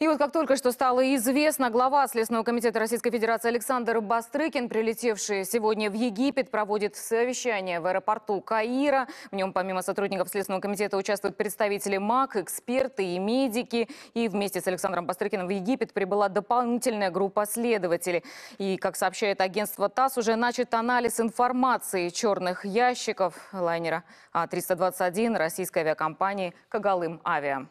И вот как только что стало известно, глава Следственного комитета Российской Федерации Александр Бастрыкин, прилетевший сегодня в Египет, проводит совещание в аэропорту Каира. В нем помимо сотрудников Следственного комитета участвуют представители МАК, эксперты и медики. И вместе с Александром Бастрыкиным в Египет прибыла дополнительная группа следователей. И, как сообщает агентство ТАСС, уже начат анализ информации черных ящиков лайнера А321 российской авиакомпании «Кагалым Авиа».